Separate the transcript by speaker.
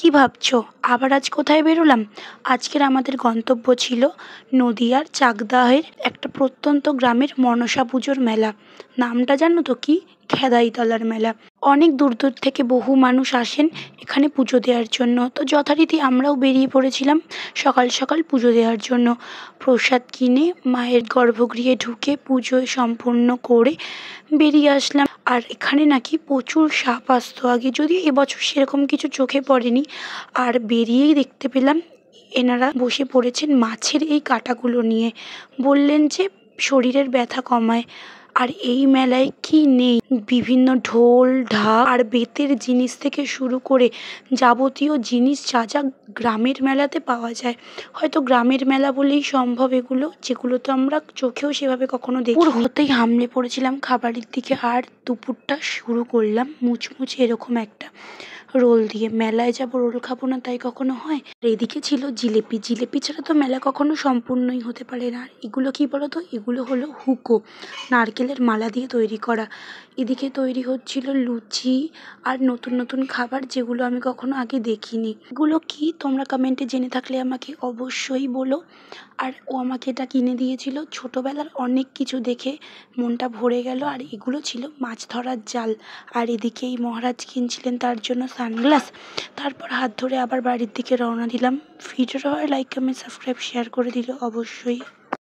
Speaker 1: কি ভাবছো আবার আজ কোথায় বেরোলাম আজকের আমাদের গন্তব্য ছিল নদিয়ার চাকদাহের একটা প্রত্যন্ত গ্রামের মনসা পুজোর মেলা নামটা জানো তো কি খেদাইতলার মেলা অনেক দূর দূর থেকে বহু মানুষ আসেন এখানে পুজো দেওয়ার জন্য তো যথারীতি আমরাও বেরিয়ে পড়েছিলাম সকাল সকাল পুজো দেওয়ার জন্য প্রসাদ কিনে মায়ের গর্ভগৃহে ঢুকে পুজো সম্পূর্ণ করে বেরিয়ে আসলাম আর এখানে নাকি প্রচুর সাপ আসতো আগে যদিও এবছর সেরকম কিছু চোখে পড়েনি আর বেরিয়েই দেখতে পেলাম এনারা বসে পড়েছেন মাছের এই কাঁটাগুলো নিয়ে বললেন যে শরীরের ব্যথা কমায় আর এই মেলায় কি নেই বিভিন্ন ঢোল ঢাক আর বেতের জিনিস থেকে শুরু করে যাবতীয় জিনিস যা যা গ্রামের মেলাতে পাওয়া যায় হয়তো গ্রামের মেলা বলেই সম্ভব এগুলো যেগুলো তো আমরা চোখেও সেভাবে কখনো দেখি হতেই হামলে পড়েছিলাম খাবারের দিকে আর দুপুরটা শুরু করলাম মুচমুচে এরকম একটা রোল দিয়ে মেলায় যাব রোল খাবো না তাই কখনো হয় আর এদিকে ছিল জিলিপি জিলিপি ছাড়া তো মেলা কখনো সম্পূর্ণই হতে পারে না এগুলো কী বলো তো এগুলো হলো হুকো নারকেলের মালা দিয়ে তৈরি করা এদিকে তৈরি হচ্ছিল লুচি আর নতুন নতুন খাবার যেগুলো আমি কখনো আগে দেখিনি এগুলো কি তোমরা কমেন্টে জেনে থাকলে আমাকে অবশ্যই বলো আর ও আমাকে এটা কিনে দিয়েছিল ছোটোবেলার অনেক কিছু দেখে মনটা ভরে গেল আর এগুলো ছিল মাছ ধরার জাল আর এদিকে এই মহারাজ কিনছিলেন তার জন্য সানগ্লাস তারপর হাত ধরে আবার বাড়ির দিকে রওনা দিলাম ভিডিওটা হয় লাইক কমেন্ট সাবস্ক্রাইব শেয়ার করে দিলে অবশ্যই